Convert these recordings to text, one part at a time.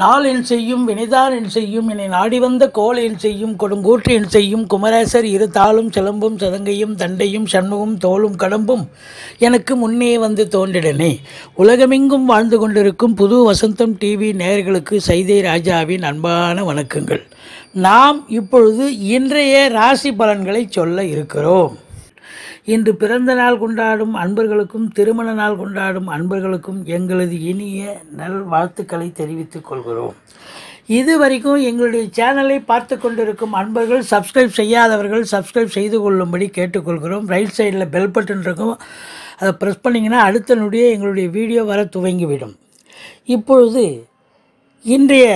நாள் என் செய்யும் வினைதான் என் செய்யும் என்னை நாடி வந்த கோல் என் செய்யும் கொடுங்கூற்று என் செய்யும் குமரேசர் இரு தாளும் சிலம்பும் சதங்கையும் தண்டையும் சண்முகம் தோளும் கடம்பும் எனக்கு முன்னே வந்து தோன்றிடனே உலகமெங்கும் வாழ்ந்து கொண்டிருக்கும் புது வசந்தம் டிவி நேயர்களுக்கு சைதை ராஜாவின் அன்பான வணக்கங்கள் நாம் இப்பொழுது இன்றைய ராசி பலன்களை சொல்ல இருக்கிறோம் இன்று பிறந்த நாள் கொண்டாடும் அன்பர்களுக்கும் திருமண நாள் கொண்டாடும் அன்பர்களுக்கும் எங்களது இனிய நல்வாழ்த்துக்களை தெரிவித்துக் கொள்கிறோம் இது வரைக்கும் எங்களுடைய சேனலை பார்த்து கொண்டிருக்கும் அன்பர்கள் சப்ஸ்கிரைப் செய்யாதவர்கள் சப்ஸ்கிரைப் செய்து கொள்ளும்படி கேட்டுக்கொள்கிறோம் ரைட் சைடில் பெல் பட்டன் இருக்கும் அதை ப்ரெஸ் பண்ணிங்கன்னா அடுத்த நொடிய எங்களுடைய வீடியோ வர துவங்கிவிடும் இப்பொழுது இன்றைய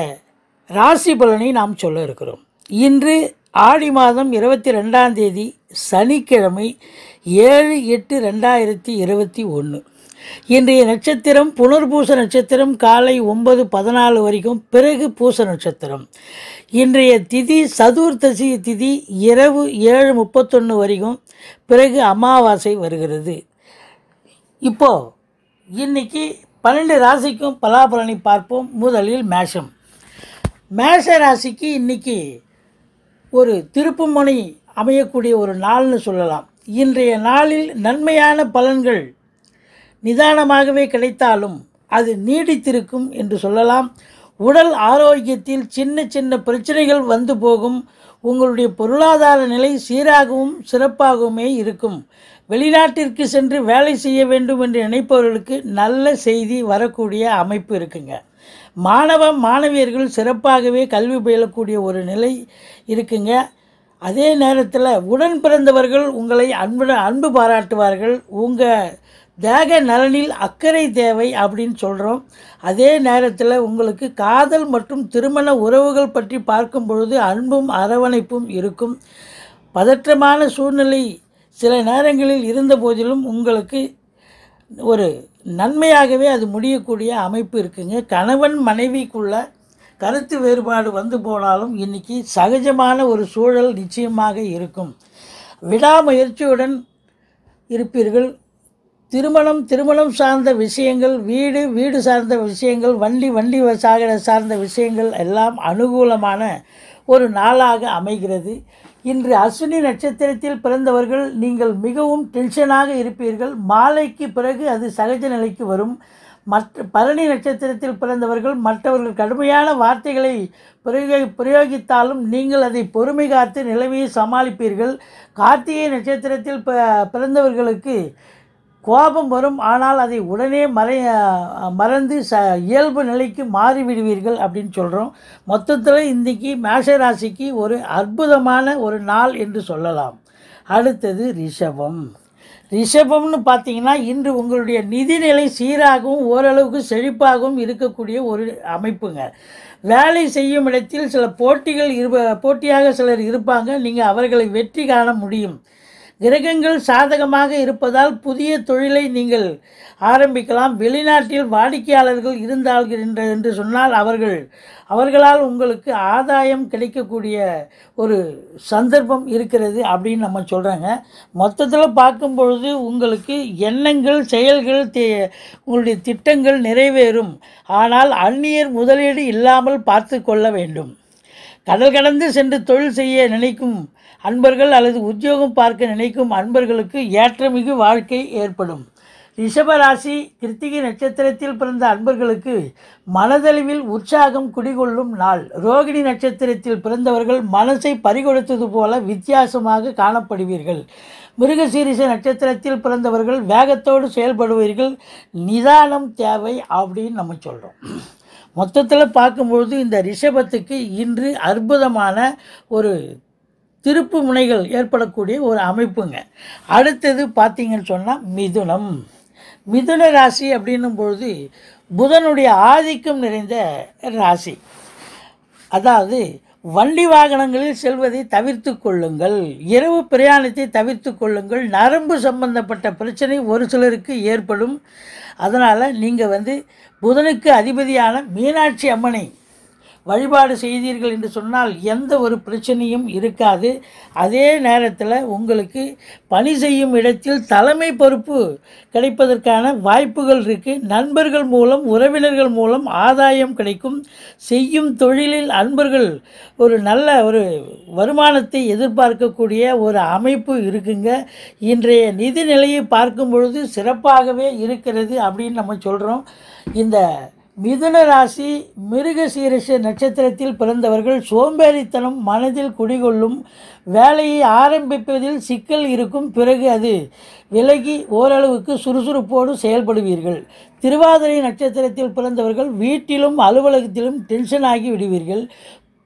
ராசி பலனை நாம் சொல்ல இருக்கிறோம் இன்று ஆடி மாதம் இருபத்தி ரெண்டாம் தேதி சனிக்கிழமை ஏழு எட்டு ரெண்டாயிரத்தி இருபத்தி ஒன்று இன்றைய நட்சத்திரம் புனர்பூச நட்சத்திரம் காலை ஒன்பது பதினாலு வரைக்கும் பிறகு பூச நட்சத்திரம் இன்றைய திதி சதுர்த்தசி திதி இரவு ஏழு முப்பத்தொன்று வரைக்கும் பிறகு அமாவாசை வருகிறது இப்போது இன்றைக்கி பன்னெண்டு ராசிக்கும் பலாபலனை பார்ப்போம் முதலில் மேஷம் மேஷ ராசிக்கு இன்றைக்கி ஒரு திருப்புமணி அமையக்கூடிய ஒரு நாள்னு சொல்லலாம் இன்றைய நாளில் நன்மையான பலன்கள் நிதானமாகவே கிடைத்தாலும் அது நீடித்திருக்கும் என்று சொல்லலாம் உடல் ஆரோக்கியத்தில் சின்ன சின்ன பிரச்சனைகள் வந்து போகும் உங்களுடைய பொருளாதார நிலை சீராகவும் சிறப்பாகவுமே இருக்கும் வெளிநாட்டிற்கு சென்று வேலை செய்ய வேண்டும் என்று நினைப்பவர்களுக்கு நல்ல செய்தி வரக்கூடிய அமைப்பு இருக்குங்க மாணவ மாணவியர்கள் சிறப்பாகவே கல்வி பயிலக்கூடிய ஒரு நிலை இருக்குங்க அதே நேரத்தில் உடன் பிறந்தவர்கள் உங்களை அன்புடன் அன்பு பாராட்டுவார்கள் உங்கள் தேக நலனில் அக்கறை தேவை அப்படின்னு சொல்கிறோம் அதே நேரத்தில் உங்களுக்கு காதல் மற்றும் திருமண உறவுகள் பற்றி பார்க்கும் பொழுது அன்பும் அரவணைப்பும் இருக்கும் பதற்றமான சூழ்நிலை சில நேரங்களில் இருந்த போதிலும் உங்களுக்கு ஒரு நன்மையாகவே அது முடியக்கூடிய அமைப்பு இருக்குங்க கணவன் மனைவிக்குள்ள கருத்து வேறுபாடு வந்து போனாலும் இன்றைக்கி சகஜமான ஒரு சூழல் நிச்சயமாக இருக்கும் விடாமுயற்சியுடன் இருப்பீர்கள் திருமணம் திருமணம் சார்ந்த விஷயங்கள் வீடு வீடு சார்ந்த விஷயங்கள் வண்டி வண்டி சாக சார்ந்த விஷயங்கள் எல்லாம் அனுகூலமான ஒரு நாளாக அமைகிறது இன்று அஸ்வினி நட்சத்திரத்தில் பிறந்தவர்கள் நீங்கள் மிகவும் டென்ஷனாக இருப்பீர்கள் மாலைக்கு பிறகு அது சகஜ நிலைக்கு வரும் மற்ற பரணி நட்சத்திரத்தில் பிறந்தவர்கள் மற்றவர்கள் கடுமையான வார்த்தைகளை பிரயோகி பிரயோகித்தாலும் நீங்கள் அதை பொறுமை காத்து நிலவையை சமாளிப்பீர்கள் கார்த்திகை நட்சத்திரத்தில் பிறந்தவர்களுக்கு கோபம் வரும் ஆனால் அதை உடனே மறை மறந்து ச இயல்பு நிலைக்கு மாறிவிடுவீர்கள் அப்படின்னு சொல்கிறோம் மொத்தத்தில் இன்றைக்கி மேஷராசிக்கு ஒரு அற்புதமான ஒரு நாள் என்று சொல்லலாம் அடுத்தது ரிஷபம் ரிஷபம்னு பார்த்தீங்கன்னா இன்று உங்களுடைய நிதிநிலை சீராகவும் ஓரளவுக்கு செழிப்பாகவும் இருக்கக்கூடிய ஒரு அமைப்புங்க வேலை செய்யும் இடத்தில் சில போட்டிகள் இரு போட்டியாக சிலர் இருப்பாங்க நீங்கள் அவர்களை வெற்றி காண முடியும் கிரகங்கள் சாதகமாக இருப்பதால் புதிய தொழிலை நீங்கள் ஆரம்பிக்கலாம் வெளிநாட்டில் வாடிக்கையாளர்கள் இருந்தால்கின்ற என்று சொன்னால் அவர்கள் அவர்களால் உங்களுக்கு ஆதாயம் கிடைக்கக்கூடிய ஒரு சந்தர்ப்பம் இருக்கிறது அப்படின்னு நம்ம சொல்கிறாங்க மொத்தத்தில் பார்க்கும் பொழுது உங்களுக்கு எண்ணங்கள் செயல்கள் உங்களுடைய திட்டங்கள் நிறைவேறும் ஆனால் அந்நியர் முதலீடு இல்லாமல் பார்த்து கொள்ள வேண்டும் கடல் கடந்து சென்று தொழில் செய்ய நினைக்கும் அன்பர்கள் அல்லது உத்தியோகம் பார்க்க நினைக்கும் அன்பர்களுக்கு ஏற்றமிகு வாழ்க்கை ஏற்படும் ரிஷபராசி கிருத்திகை நட்சத்திரத்தில் பிறந்த அன்பர்களுக்கு மனதளவில் உற்சாகம் குடிகொள்ளும் நாள் ரோகிணி நட்சத்திரத்தில் பிறந்தவர்கள் மனசை பறிகொடுத்தது போல வித்தியாசமாக காணப்படுவீர்கள் மிருகசீரிச நட்சத்திரத்தில் பிறந்தவர்கள் வேகத்தோடு செயல்படுவீர்கள் நிதானம் தேவை அப்படின்னு நம்ம சொல்கிறோம் மொத்தத்தில் பார்க்கும்பொழுது இந்த ரிஷபத்துக்கு இன்று அற்புதமான ஒரு திருப்பு முனைகள் ஏற்படக்கூடிய ஒரு அமைப்புங்க அடுத்தது பார்த்தீங்கன்னு சொன்னால் மிதுனம் மிதுன ராசி அப்படின்னும் பொழுது புதனுடைய ஆதிக்கம் நிறைந்த ராசி அதாவது வண்டி வாகனங்களில் செல்வதை தவிர்த்து கொள்ளுங்கள் இரவு பிரயாணத்தை தவிர்த்து கொள்ளுங்கள் நரம்பு சம்பந்தப்பட்ட பிரச்சனை ஒரு சிலருக்கு ஏற்படும் அதனால் நீங்கள் வந்து புதனுக்கு அதிபதியான மீனாட்சி அம்மனை வழிபாடு செய்தீர்கள் என்று சொன்னால் எந்த ஒரு பிரச்சனையும் இருக்காது அதே நேரத்தில் உங்களுக்கு பணி செய்யும் இடத்தில் தலைமை பொறுப்பு கிடைப்பதற்கான வாய்ப்புகள் இருக்குது நண்பர்கள் மூலம் உறவினர்கள் மூலம் ஆதாயம் கிடைக்கும் செய்யும் தொழிலில் அன்பர்கள் ஒரு நல்ல ஒரு வருமானத்தை எதிர்பார்க்கக்கூடிய ஒரு அமைப்பு இருக்குங்க இன்றைய நிதி நிலையை பார்க்கும் பொழுது சிறப்பாகவே இருக்கிறது அப்படின்னு நம்ம சொல்கிறோம் இந்த மிதுன ராசி மிருக சீரச நட்சத்திரத்தில் பிறந்தவர்கள் சோம்பேறித்தனம் மனதில் குடிகொள்ளும் வேலையை ஆரம்பிப்பதில் சிக்கல் இருக்கும் பிறகு அது விலகி ஓரளவுக்கு சுறுசுறுப்போடு செயல்படுவீர்கள் திருவாதிரை நட்சத்திரத்தில் பிறந்தவர்கள் வீட்டிலும் அலுவலகத்திலும் டென்ஷன் ஆகி விடுவீர்கள்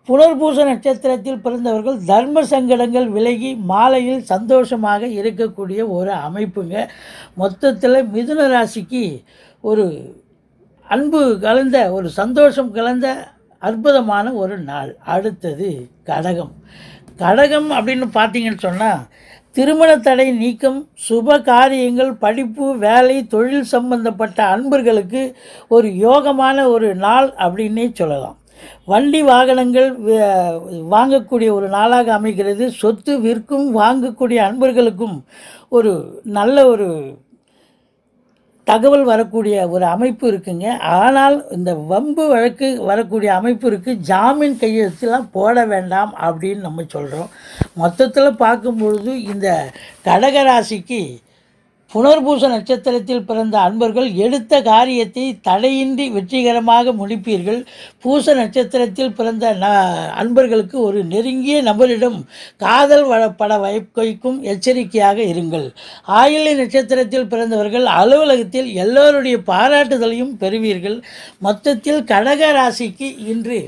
புனர்பூச நட்சத்திரத்தில் பிறந்தவர்கள் தர்ம சங்கடங்கள் விலகி மாலையில் சந்தோஷமாக இருக்கக்கூடிய ஒரு அமைப்புங்க மொத்தத்தில் மிதுன ராசிக்கு ஒரு அன்பு கலந்த ஒரு சந்தோஷம் கலந்த அற்புதமான ஒரு நாள் அடுத்தது கடகம் கடகம் அப்படின்னு பார்த்தீங்கன்னு சொன்னால் திருமண தடை நீக்கம் சுப காரியங்கள் படிப்பு வேலை தொழில் சம்பந்தப்பட்ட அன்பர்களுக்கு ஒரு யோகமான ஒரு நாள் அப்படின்னே சொல்லலாம் வண்டி வாகனங்கள் வாங்கக்கூடிய ஒரு நாளாக அமைகிறது சொத்து விற்கும் வாங்கக்கூடிய அன்பர்களுக்கும் ஒரு நல்ல ஒரு தகவல் வரக்கூடிய ஒரு அமைப்பு இருக்குங்க ஆனால் இந்த வம்பு வழக்கு வரக்கூடிய அமைப்பு இருக்குது ஜாமீன் கையெழுத்துலாம் போட வேண்டாம் அப்படின்னு நம்ம சொல்கிறோம் மொத்தத்தில் பார்க்கும்பொழுது இந்த கடகராசிக்கு புனர்பூச நட்சத்திரத்தில் பிறந்த அன்பர்கள் எடுத்த காரியத்தை தடையின்றி வெற்றிகரமாக முடிப்பீர்கள் பூச நட்சத்திரத்தில் பிறந்த ந அன்பர்களுக்கு ஒரு நெருங்கிய நபரிடம் காதல் வளப்பட வைக்கும் எச்சரிக்கையாக இருங்கள் ஆயிலை நட்சத்திரத்தில் பிறந்தவர்கள் அலுவலகத்தில் எல்லோருடைய பாராட்டுதலையும் பெறுவீர்கள் மொத்தத்தில் கடக ராசிக்கு இன்று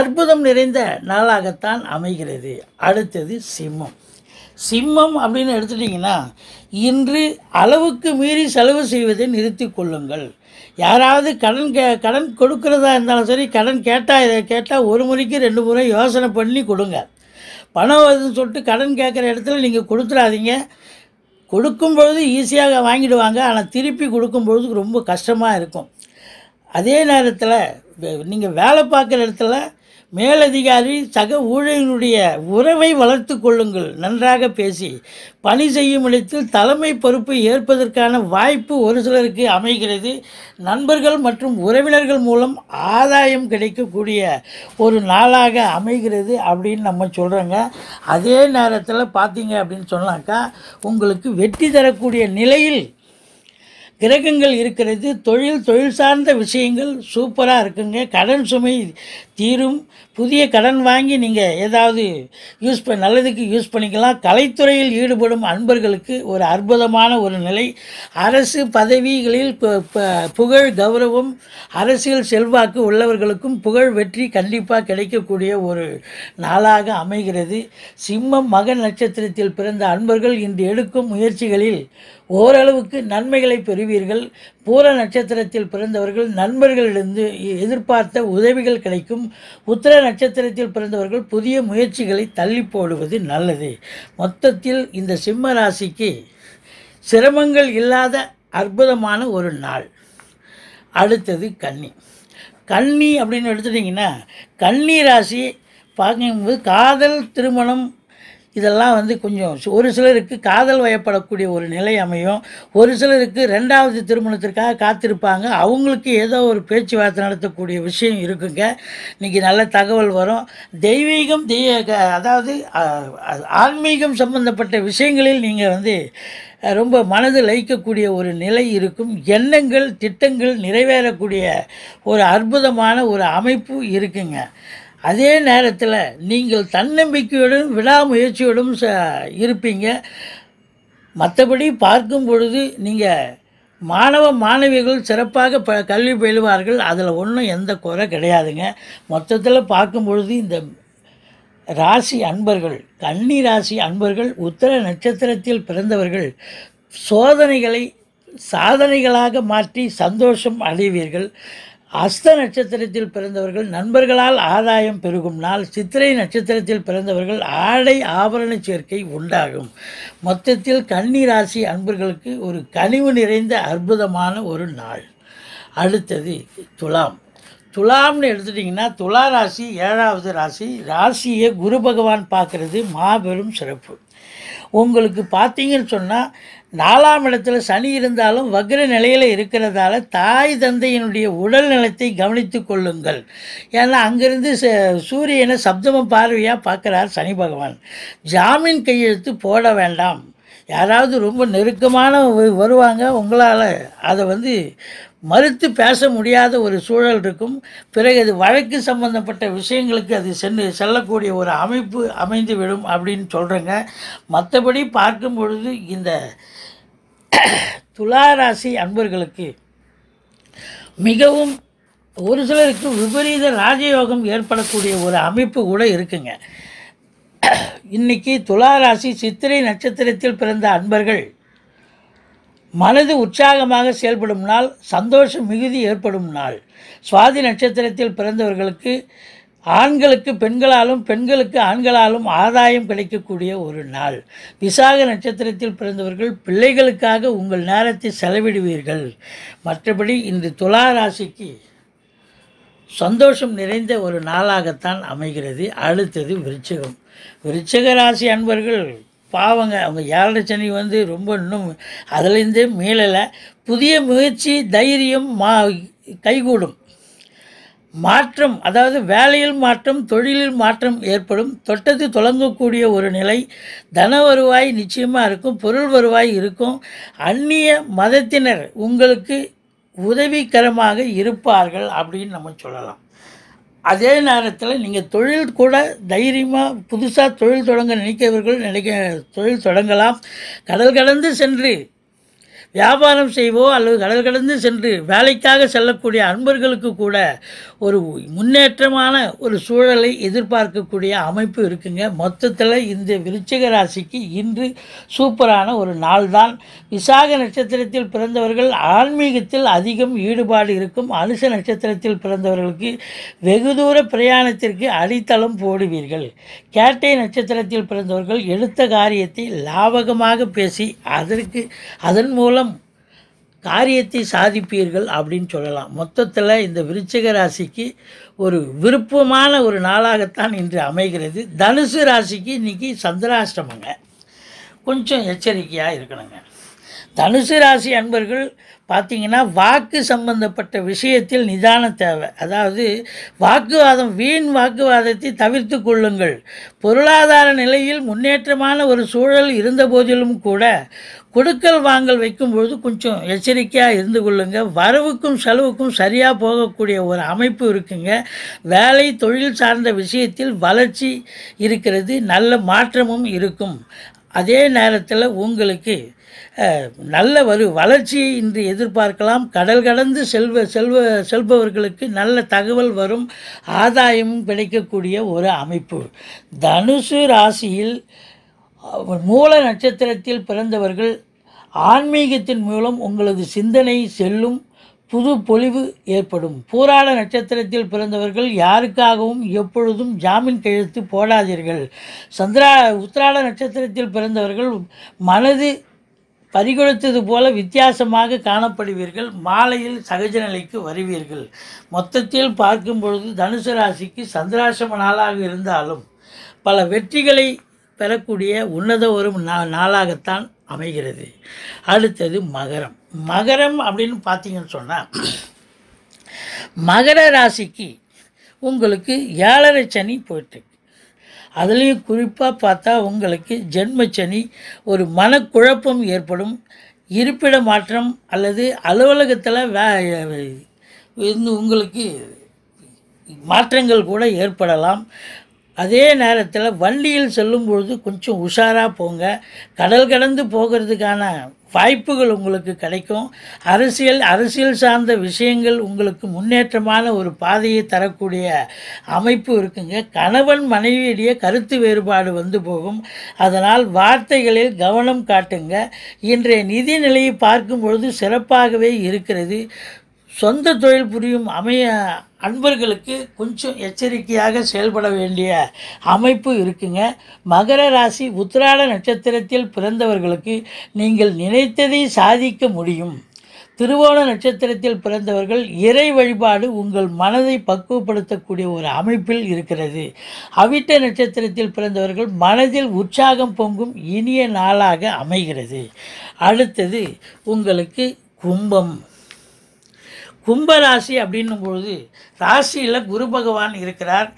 அற்புதம் நிறைந்த நாளாகத்தான் அமைகிறது அடுத்தது சிம்மம் சிம்மம் அப்படின்னு எடுத்துட்டிங்கன்னா இன்று அளவுக்கு மீறி செலவு செய்வதை நிறுத்தி கொள்ளுங்கள் யாராவது கடன் கே கடன் கொடுக்குறதா இருந்தாலும் சரி கடன் கேட்டால் இதை கேட்டால் ஒரு முறைக்கு ரெண்டு முறை யோசனை பண்ணி கொடுங்க பணம் வருதுன்னு சொல்லிட்டு கடன் கேட்குற இடத்துல நீங்கள் கொடுத்துடாதீங்க கொடுக்கும் பொழுது ஈஸியாக வாங்கிடுவாங்க ஆனால் திருப்பி கொடுக்கும் பொழுது ரொம்ப கஷ்டமாக இருக்கும் அதே நேரத்தில் நீங்கள் வேலை பார்க்குற இடத்துல மேலதிகாரி சக ஊழியர்களுடைய உறவை வளர்த்து கொள்ளுங்கள் நன்றாக பேசி பணி செய்யும் இடத்தில் தலைமை பொறுப்பு ஏற்பதற்கான வாய்ப்பு ஒரு சிலருக்கு அமைகிறது நண்பர்கள் மற்றும் உறவினர்கள் மூலம் ஆதாயம் கிடைக்கக்கூடிய ஒரு நாளாக அமைகிறது அப்படின்னு நம்ம சொல்கிறோங்க அதே நேரத்தில் பார்த்தீங்க அப்படின்னு சொன்னாக்கா உங்களுக்கு வெற்றி தரக்கூடிய நிலையில் கிரகங்கள் இருக்கிறது தொழில் தொழில் சார்ந்த விஷயங்கள் சூப்பராக இருக்குங்க கடன் சுமை தீரும் புதிய கடன் வாங்கி நீங்கள் ஏதாவது யூஸ் ப நல்லதுக்கு யூஸ் பண்ணிக்கலாம் கலைத்துறையில் ஈடுபடும் அன்பர்களுக்கு ஒரு அற்புதமான ஒரு நிலை அரசு பதவிகளில் புகழ் கௌரவம் அரசியல் செல்வாக்கு உள்ளவர்களுக்கும் புகழ் வெற்றி கண்டிப்பாக கிடைக்கக்கூடிய ஒரு நாளாக அமைகிறது சிம்மம் மக நட்சத்திரத்தில் பிறந்த அன்பர்கள் இன்று எடுக்கும் முயற்சிகளில் ஓரளவுக்கு நன்மைகளை பெறுவீர்கள் பூர நட்சத்திரத்தில் பிறந்தவர்கள் நண்பர்களிடந்து எதிர்பார்த்த உதவிகள் கிடைக்கும் உத்திர நட்சத்திரத்தில் பிறந்தவர்கள் புதிய முயற்சிகளை தள்ளி போடுவது நல்லது மொத்தத்தில் இந்த சிம்ம ராசிக்கு சிரமங்கள் இல்லாத அற்புதமான ஒரு நாள் அடுத்தது கன்னி கன்னி அப்படின்னு எடுத்துட்டிங்கன்னா கன்னி ராசி பார்க்கும்போது காதல் திருமணம் இதெல்லாம் வந்து கொஞ்சம் ஒரு சிலருக்கு காதல் வயப்படக்கூடிய ஒரு நிலை அமையும் ஒரு சிலருக்கு ரெண்டாவது திருமணத்திற்காக காத்திருப்பாங்க அவங்களுக்கு ஏதோ ஒரு பேச்சுவார்த்தை நடத்தக்கூடிய விஷயம் இருக்குங்க இன்றைக்கி நல்ல தகவல் வரும் தெய்வீகம் தெய்வ அதாவது ஆன்மீகம் சம்பந்தப்பட்ட விஷயங்களில் நீங்கள் வந்து ரொம்ப மனது லயிக்கக்கூடிய ஒரு நிலை இருக்கும் எண்ணங்கள் திட்டங்கள் நிறைவேறக்கூடிய ஒரு அற்புதமான ஒரு அமைப்பு இருக்குங்க அதே நேரத்தில் நீங்கள் தன்னம்பிக்கையோடும் விடாமுயற்சியோடும் இருப்பீங்க மற்றபடி பார்க்கும் பொழுது நீங்கள் மாணவ மாணவிகள் சிறப்பாக ப கல்வி பயிலுவார்கள் அதில் ஒன்றும் எந்த குறை கிடையாதுங்க மொத்தத்தில் பார்க்கும் பொழுது இந்த ராசி அன்பர்கள் கன்னி ராசி அன்பர்கள் உத்தர நட்சத்திரத்தில் பிறந்தவர்கள் சோதனைகளை சாதனைகளாக மாற்றி சந்தோஷம் அடைவீர்கள் அஸ்த நட்சத்திரத்தில் பிறந்தவர்கள் நண்பர்களால் ஆதாயம் பெருகும் நாள் சித்திரை நட்சத்திரத்தில் பிறந்தவர்கள் ஆடை ஆபரண சேர்க்கை உண்டாகும் மொத்தத்தில் கன்னி ராசி அன்பர்களுக்கு ஒரு கனிவு நிறைந்த அற்புதமான ஒரு நாள் அடுத்தது துலாம் துலாம்னு எடுத்துட்டிங்கன்னா துலா ராசி ஏழாவது ராசி ராசியை குரு பகவான் பார்க்கறது மாபெரும் சிறப்பு உங்களுக்கு பார்த்தீங்கன்னு சொன்னால் நாலாம் இடத்துல சனி இருந்தாலும் வக்ர நிலையில் இருக்கிறதால தாய் தந்தையினுடைய உடல் நலத்தை கவனித்து கொள்ளுங்கள் ஏன்னா அங்கிருந்து சூரியனை சப்தம பார்வையாக பார்க்குறார் சனி பகவான் ஜாமீன் கையெழுத்து போட வேண்டாம் யாராவது ரொம்ப நெருக்கமான வருவாங்க உங்களால் அதை வந்து மறுத்து பேச முடியாத ஒரு சூழல் இருக்கும் பிறகு அது வழக்கு சம்பந்தப்பட்ட விஷயங்களுக்கு அது சென்று செல்லக்கூடிய ஒரு அமைப்பு அமைந்துவிடும் அப்படின்னு சொல்கிறேங்க மற்றபடி பார்க்கும் பொழுது இந்த துளாராசி அன்பர்களுக்கு மிகவும் ஒரு சிலருக்கு விபரீத ராஜயோகம் ஏற்படக்கூடிய ஒரு அமைப்பு கூட இருக்குங்க இன்றைக்கி துளாராசி சித்திரை நட்சத்திரத்தில் பிறந்த அன்பர்கள் மனது உற்சாகமாக செயல்படும் நாள் சந்தோஷம் மிகுதி ஏற்படும் நாள் சுவாதி நட்சத்திரத்தில் பிறந்தவர்களுக்கு ஆண்களுக்கு பெண்களாலும் பெண்களுக்கு ஆண்களாலும் ஆதாயம் கிடைக்கக்கூடிய ஒரு நாள் விசாக நட்சத்திரத்தில் பிறந்தவர்கள் பிள்ளைகளுக்காக உங்கள் நேரத்தை செலவிடுவீர்கள் மற்றபடி இன்று துலா ராசிக்கு சந்தோஷம் நிறைந்த ஒரு நாளாகத்தான் அமைகிறது அடுத்தது விருச்சகம் விருச்சக ராசி அன்பர்கள் பாவங்க அவங்க ஏழரை சனி வந்து ரொம்ப இன்னும் அதுலேருந்தே மீளலை புதிய முயற்சி தைரியம் மா கைகூடும் மாற்றம் அதாவது வேலையில் மாற்றம் தொழிலில் மாற்றம் ஏற்படும் தொட்டது தொடங்கக்கூடிய ஒரு நிலை தன வருவாய் நிச்சயமாக இருக்கும் பொருள் வருவாய் இருக்கும் அந்நிய மதத்தினர் உங்களுக்கு உதவிகரமாக இருப்பார்கள் அப்படின்னு நம்ம சொல்லலாம் அதே நேரத்தில் நீங்கள் தொழில் கூட தைரியமாக புதுசாக தொழில் தொடங்க நினைக்கிறவர்கள் நினைக்க தொழில் தொடங்கலாம் கடல் கடந்து சென்று வியாபாரம் செய்வோ அல்லது கடல் கடந்து சென்று வேலைக்காக செல்லக்கூடிய அன்பர்களுக்கு கூட ஒரு முன்னேற்றமான ஒரு சூழலை எதிர்பார்க்கக்கூடிய அமைப்பு இருக்குங்க மொத்தத்தில் இந்த விருச்சிக ராசிக்கு இன்று சூப்பரான ஒரு நாள் தான் விசாக நட்சத்திரத்தில் பிறந்தவர்கள் ஆன்மீகத்தில் அதிகம் ஈடுபாடு இருக்கும் அனுச நட்சத்திரத்தில் பிறந்தவர்களுக்கு வெகு தூர பிரயாணத்திற்கு அடித்தளம் போடுவீர்கள் கேட்டை நட்சத்திரத்தில் பிறந்தவர்கள் எடுத்த காரியத்தை லாபகமாக பேசி அதற்கு அதன் மூலம் காரியத்தை சாதிப்பீர்கள் அப்படின்னு சொல்லலாம் மொத்தத்தில் இந்த விருச்சிக ராசிக்கு ஒரு விருப்பமான ஒரு நாளாகத்தான் இன்று அமைகிறது தனுசு ராசிக்கு இன்றைக்கி சந்திராஷ்டமங்க கொஞ்சம் எச்சரிக்கையாக இருக்கணுங்க தனுசு ராசி அன்பர்கள் பார்த்திங்கன்னா வாக்கு சம்பந்தப்பட்ட விஷயத்தில் நிதானம் தேவை அதாவது வாக்குவாதம் வீண் வாக்குவாதத்தை தவிர்த்து கொள்ளுங்கள் பொருளாதார நிலையில் முன்னேற்றமான ஒரு சூழல் இருந்த போதிலும் கூட கொடுக்கல் வாங்கல் வைக்கும்பொழுது கொஞ்சம் எச்சரிக்கையாக இருந்து கொள்ளுங்க வரவுக்கும் செலவுக்கும் சரியாக போகக்கூடிய ஒரு அமைப்பு இருக்குங்க வேலை தொழில் சார்ந்த விஷயத்தில் வளர்ச்சி இருக்கிறது நல்ல மாற்றமும் இருக்கும் அதே நேரத்தில் உங்களுக்கு நல்ல வரு வளர்ச்சியை இன்று எதிர்பார்க்கலாம் கடல் கடந்து செல்வ செல்வ செல்பவர்களுக்கு நல்ல தகவல் வரும் ஆதாயமும் கிடைக்கக்கூடிய ஒரு அமைப்பு தனுசு ராசியில் மூல நட்சத்திரத்தில் பிறந்தவர்கள் ஆன்மீகத்தின் மூலம் உங்களது சிந்தனை செல்லும் புது பொலிவு ஏற்படும் பூராட நட்சத்திரத்தில் பிறந்தவர்கள் யாருக்காகவும் எப்பொழுதும் ஜாமீன் கையெழுத்து போடாதீர்கள் சந்திரா உத்திராட நட்சத்திரத்தில் பிறந்தவர்கள் மனது பறிகொடுத்தது போல வித்தியாசமாக காணப்படுவீர்கள் மாலையில் சகஜ நிலைக்கு வருவீர்கள் மொத்தத்தில் பார்க்கும் பொழுது தனுசு ராசிக்கு சந்திராசம நாளாக இருந்தாலும் பல வெற்றிகளை பெறக்கூடிய உன்னத ஒரு நாளாகத்தான் அமைகிறது அடுத்தது மகரம் மகரம் அப்படின்னு பார்த்தீங்கன்னு சொன்னால் மகர ராசிக்கு உங்களுக்கு ஏழரை சனி போயிட்டு அதுலேயும் குறிப்பாக பார்த்தா உங்களுக்கு ஜென்மச்சனி ஒரு மனக்குழப்பம் ஏற்படும் இருப்பிட மாற்றம் அல்லது அலுவலகத்தில் வே இருந்து உங்களுக்கு மாற்றங்கள் கூட ஏற்படலாம் அதே நேரத்தில் வண்டியில் செல்லும் பொழுது கொஞ்சம் உஷாராக போங்க கடல் கடந்து போகிறதுக்கான வாய்ப்புகள் உங்களுக்கு கிடைக்கும் அரசியல் அரசியல் சார்ந்த விஷயங்கள் உங்களுக்கு முன்னேற்றமான ஒரு பாதையை தரக்கூடிய அமைப்பு இருக்குங்க கணவன் மனைவியிடையே கருத்து வேறுபாடு வந்து போகும் அதனால் வார்த்தைகளில் கவனம் காட்டுங்க இன்றைய நிதி நிலையை பார்க்கும் பொழுது சிறப்பாகவே இருக்கிறது சொந்த தொழில் புரியும் அமைய அன்பர்களுக்கு கொஞ்சம் எச்சரிக்கையாக செயல்பட வேண்டிய அமைப்பு இருக்குங்க மகர ராசி உத்திராட நட்சத்திரத்தில் பிறந்தவர்களுக்கு நீங்கள் நினைத்ததை சாதிக்க முடியும் திருவோண நட்சத்திரத்தில் பிறந்தவர்கள் இறை வழிபாடு உங்கள் மனதை பக்குவப்படுத்தக்கூடிய ஒரு அமைப்பில் இருக்கிறது அவிட்ட நட்சத்திரத்தில் பிறந்தவர்கள் மனதில் உற்சாகம் பொங்கும் இனிய நாளாக அமைகிறது அடுத்தது உங்களுக்கு கும்பம் கும்பராசி அப்படின்னும் பொழுது ராசியில் குரு பகவான் இருக்கிறார்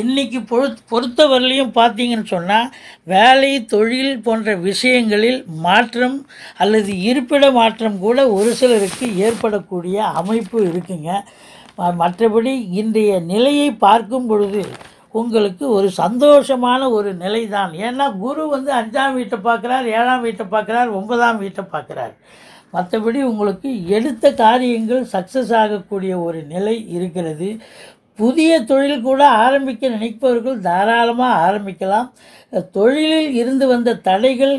இன்றைக்கி பொறு பொறுத்தவரையிலையும் பார்த்தீங்கன்னு சொன்னால் வேலை தொழில் போன்ற விஷயங்களில் மாற்றம் அல்லது இருப்பிட மாற்றம் கூட ஒரு சிலருக்கு ஏற்படக்கூடிய அமைப்பு இருக்குங்க மற்றபடி இன்றைய நிலையை பார்க்கும் பொழுது உங்களுக்கு ஒரு சந்தோஷமான ஒரு நிலை தான் ஏன்னா குரு வந்து அஞ்சாம் வீட்டை பார்க்குறார் ஏழாம் வீட்டை பார்க்குறார் ஒன்பதாம் வீட்டை பார்க்குறார் மற்றபடி உங்களுக்கு எடுத்த காரியங்கள் சக்ஸஸ் ஆகக்கூடிய ஒரு நிலை இருக்கிறது புதிய தொழில் கூட ஆரம்பிக்க நினைப்பவர்கள் தாராளமாக ஆரம்பிக்கலாம் தொழிலில் இருந்து வந்த தடைகள்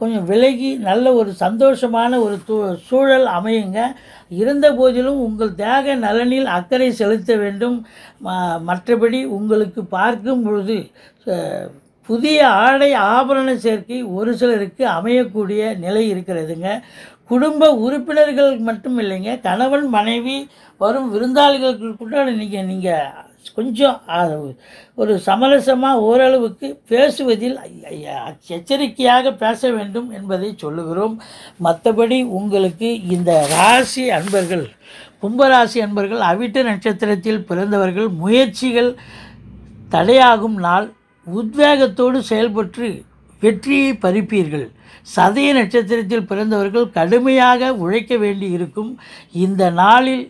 கொஞ்சம் விலகி நல்ல ஒரு சந்தோஷமான ஒரு சூழல் அமையுங்க இருந்த போதிலும் உங்கள் தேக நலனில் அக்கறை செலுத்த வேண்டும் மற்றபடி உங்களுக்கு பார்க்கும் பொழுது புதிய ஆடை ஆபரண சேர்க்கை ஒரு சிலருக்கு அமையக்கூடிய நிலை இருக்கிறதுங்க குடும்ப உறுப்பினர்கள் மட்டும் இல்லைங்க கணவன் மனைவி வரும் விருந்தாளிகளுக்கு கூட நீங்கள் நீங்கள் கொஞ்சம் ஒரு சமரசமாக ஓரளவுக்கு பேசுவதில் எச்சரிக்கையாக பேச வேண்டும் என்பதை சொல்லுகிறோம் மற்றபடி உங்களுக்கு இந்த ராசி அன்பர்கள் கும்பராசி அன்பர்கள் அவிட்ட நட்சத்திரத்தில் பிறந்தவர்கள் முயற்சிகள் தடையாகும் நாள் உத்வேகத்தோடு செயல்பட்டு வெற்றியை பறிப்பீர்கள் சதய நட்சத்திரத்தில் பிறந்தவர்கள் கடுமையாக உழைக்க வேண்டி இருக்கும் இந்த நாளில்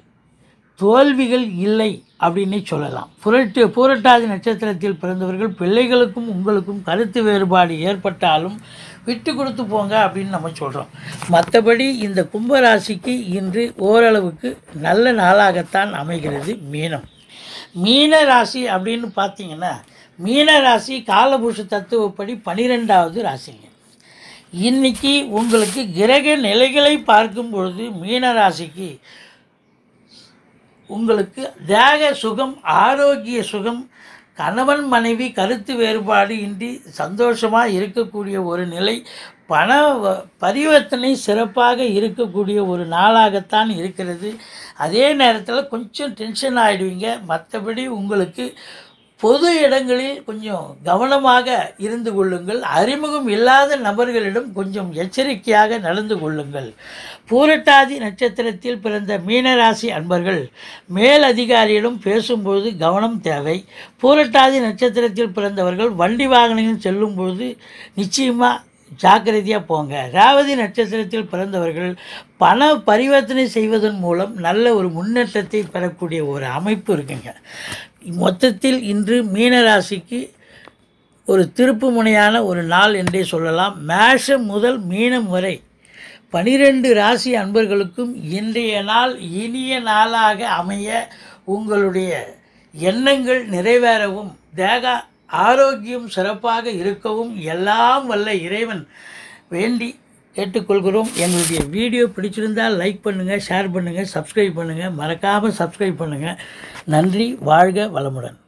தோல்விகள் இல்லை அப்படின்னு சொல்லலாம் புரட்டு பூரட்டாதி நட்சத்திரத்தில் பிறந்தவர்கள் பிள்ளைகளுக்கும் உங்களுக்கும் கருத்து வேறுபாடு ஏற்பட்டாலும் விட்டு கொடுத்து போங்க அப்படின்னு நம்ம சொல்கிறோம் மற்றபடி இந்த கும்பராசிக்கு இன்று ஓரளவுக்கு நல்ல நாளாகத்தான் அமைகிறது மீனம் மீன ராசி அப்படின்னு பார்த்தீங்கன்னா மீன ராசி காலபூஷ தத்துவப்படி பனிரெண்டாவது ராசிங்க இன்னைக்கு உங்களுக்கு கிரக நிலைகளை பார்க்கும் பொழுது மீனராசிக்கு உங்களுக்கு தேக சுகம் ஆரோக்கிய சுகம் கணவன் மனைவி கருத்து வேறுபாடு இன்றி சந்தோஷமாக இருக்கக்கூடிய ஒரு நிலை பண பரிவர்த்தனை சிறப்பாக இருக்கக்கூடிய ஒரு நாளாகத்தான் இருக்கிறது அதே நேரத்தில் கொஞ்சம் டென்ஷன் ஆகிடுவீங்க மற்றபடி உங்களுக்கு பொது இடங்களில் கொஞ்சம் கவனமாக இருந்து கொள்ளுங்கள் அறிமுகம் இல்லாத நபர்களிடம் கொஞ்சம் எச்சரிக்கையாக நடந்து கொள்ளுங்கள் பூரட்டாதி நட்சத்திரத்தில் பிறந்த மீனராசி அன்பர்கள் மேல் அதிகாரியிடம் பேசும்போது கவனம் தேவை பூரட்டாதி நட்சத்திரத்தில் பிறந்தவர்கள் வண்டி வாகனங்களில் செல்லும்போது நிச்சயமாக ஜாக்கிரதையாக போங்க ராவதி நட்சத்திரத்தில் பிறந்தவர்கள் பண பரிவர்த்தனை செய்வதன் மூலம் நல்ல ஒரு முன்னேற்றத்தை பெறக்கூடிய ஒரு அமைப்பு இருக்குங்க மொத்தத்தில் இன்று மீனராசிக்கு ஒரு திருப்பு முனையான ஒரு நாள் என்றே சொல்லலாம் மேஷம் முதல் மீனம் வரை பனிரெண்டு ராசி அன்பர்களுக்கும் இன்றைய நாள் இனிய நாளாக அமைய உங்களுடைய எண்ணங்கள் நிறைவேறவும் தேக ஆரோக்கியம் சிறப்பாக இருக்கவும் எல்லாம் வல்ல இறைவன் வேண்டி கேட்டுக்கொள்கிறோம் எங்களுடைய வீடியோ பிடிச்சிருந்தால் லைக் பண்ணுங்கள் ஷேர் பண்ணுங்கள் சப்ஸ்கிரைப் பண்ணுங்கள் மறக்காமல் சப்ஸ்கிரைப் பண்ணுங்கள் நன்றி வாழ்க வளமுடன்